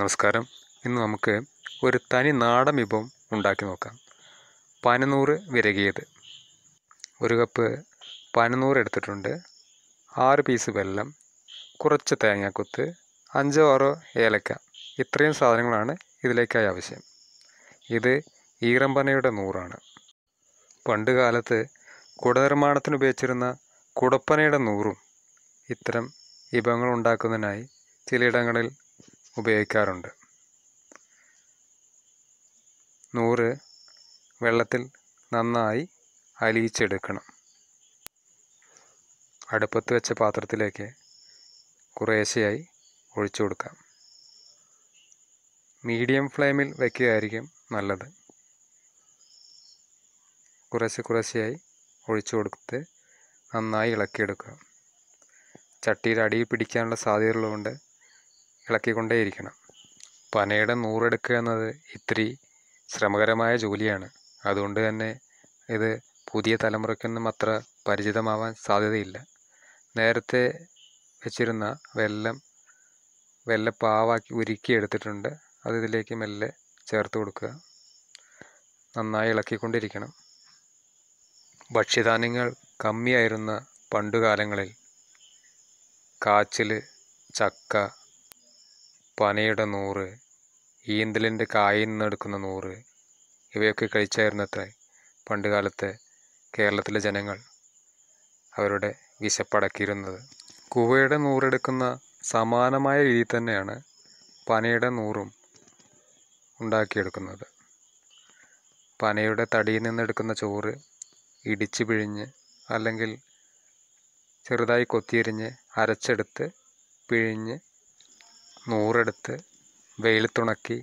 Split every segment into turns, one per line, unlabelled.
നമസ്കാരം ഇന്ന് നമുക്ക് ഒരു തനി നാടൻ വിഭവം ഉണ്ടാക്കി നോക്കാം പനനൂറ് വിരകിയത് ഒരു കപ്പ് പനനൂറ് എടുത്തിട്ടുണ്ട് ആറ് പീസ് വെല്ലം കുറച്ച് തേങ്ങാക്കൊത്ത് അഞ്ചോ ആറോ ഏലക്ക ഇത്രയും സാധനങ്ങളാണ് ഇതിലേക്കായി ആവശ്യം ഇത് ഈറമ്പനയുടെ നൂറാണ് പണ്ട് കാലത്ത് കുടനിർമ്മാണത്തിന് ഉപയോഗിച്ചിരുന്ന കുടപ്പനയുടെ നൂറും ഇത്തരം വിഭവങ്ങൾ ഉണ്ടാക്കുന്നതിനായി ചിലയിടങ്ങളിൽ ഉപയോഗിക്കാറുണ്ട് നൂറ് വെള്ളത്തിൽ നന്നായി അലിയിച്ചെടുക്കണം അടുപ്പത്ത് വെച്ച പാത്രത്തിലേക്ക് കുറേശ്ശയായി ഒഴിച്ചു കൊടുക്കാം മീഡിയം ഫ്ലെയിമിൽ വയ്ക്കുകയായിരിക്കും നല്ലത് കുറേശ്ശെ കുറേശ്ശയായി ഒഴിച്ചു കൊടുത്ത് നന്നായി ഇളക്കിയെടുക്കുക ചട്ടിയുടെ അടിയിൽ പിടിക്കാനുള്ള സാധ്യതയുള്ളതുകൊണ്ട് ഇളക്കിക്കൊണ്ടേയിരിക്കണം പനയുടെ നൂറെടുക്കുക എന്നത് ഇത്തിരി ശ്രമകരമായ ജോലിയാണ് അതുകൊണ്ട് തന്നെ ഇത് പുതിയ തലമുറയ്ക്കൊന്നും അത്ര പരിചിതമാവാൻ സാധ്യതയില്ല നേരത്തെ വെച്ചിരുന്ന വെല്ലം വെല്ലപ്പാവാക്കി ഉരുക്കി എടുത്തിട്ടുണ്ട് അത് ഇതിലേക്ക് മെല്ലെ ചേർത്ത് കൊടുക്കുക നന്നായി ഇളക്കിക്കൊണ്ടിരിക്കണം ഭക്ഷ്യധാന്യങ്ങൾ കമ്മിയായിരുന്ന പണ്ടുകാലങ്ങളിൽ കാച്ചിൽ ചക്ക പനയുടെ നൂറ് ഈന്തലിൻ്റെ കായിൽ നിന്നെടുക്കുന്ന നൂറ് ഇവയൊക്കെ കഴിച്ചായിരുന്നത്രേ പണ്ടുകാലത്തെ കേരളത്തിലെ ജനങ്ങൾ അവരുടെ വിശപ്പടക്കിയിരുന്നത് കുവയുടെ നൂറെടുക്കുന്ന സമാനമായ രീതി തന്നെയാണ് പനയുടെ നൂറും ഉണ്ടാക്കിയെടുക്കുന്നത് പനയുടെ തടിയിൽ നിന്നെടുക്കുന്ന ചോറ് ഇടിച്ച് പിഴിഞ്ഞ് അല്ലെങ്കിൽ ചെറുതായി കൊത്തിയരിഞ്ഞ് അരച്ചെടുത്ത് പിഴിഞ്ഞ് നൂറെടുത്ത് വെയിലത്തുണക്കി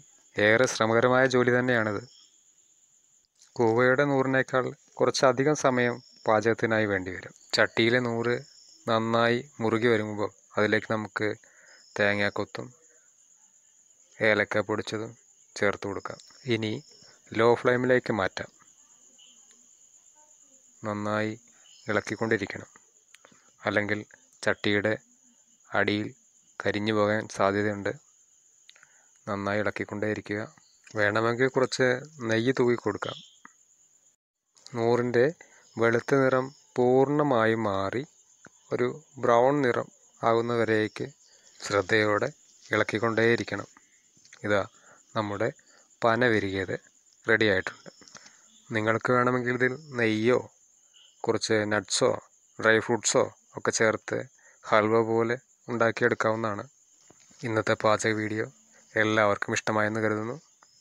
ഏറെ ശ്രമകരമായ ജോലി തന്നെയാണിത് കൂവയുടെ നൂറിനേക്കാൾ കുറച്ചധികം സമയം പാചകത്തിനായി വേണ്ടിവരും ചട്ടിയിലെ നൂറ് നന്നായി മുറുകി വരുമ്പോൾ അതിലേക്ക് നമുക്ക് തേങ്ങാക്കൊത്തും ഏലക്ക പൊടിച്ചതും ചേർത്ത് കൊടുക്കാം ഇനി ലോ ഫ്ലെയിമിലേക്ക് മാറ്റാം നന്നായി ഇളക്കിക്കൊണ്ടിരിക്കണം അല്ലെങ്കിൽ ചട്ടിയുടെ അടിയിൽ കരിഞ്ഞു പോകാൻ സാധ്യതയുണ്ട് നന്നായി ഇളക്കിക്കൊണ്ടേയിരിക്കുക വേണമെങ്കിൽ കുറച്ച് നെയ്യ് തൂക്കി കൊടുക്കാം നൂറിൻ്റെ വെളുത്ത നിറം പൂർണ്ണമായി മാറി ഒരു ബ്രൗൺ നിറം ആകുന്നവരേക്ക് ശ്രദ്ധയോടെ ഇളക്കിക്കൊണ്ടേയിരിക്കണം ഇതാ നമ്മുടെ പന വിരികിയത് റെഡി ആയിട്ടുണ്ട് നിങ്ങൾക്ക് വേണമെങ്കിൽ ഇതിൽ നെയ്യോ കുറച്ച് നട്ട്സോ ഡ്രൈ ഫ്രൂട്ട്സോ ഒക്കെ ചേർത്ത് ഹൽവ പോലെ ഉണ്ടാക്കിയെടുക്കാവുന്നതാണ് ഇന്നത്തെ പാചക വീഡിയോ എല്ലാവർക്കും ഇഷ്ടമായെന്ന് കരുതുന്നു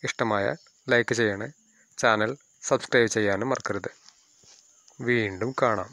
ഇഷ്ടമായ ലൈക്ക് ചെയ്യണേ ചാനൽ സബ്സ്ക്രൈബ് ചെയ്യാനും മറക്കരുത് വീണ്ടും കാണാം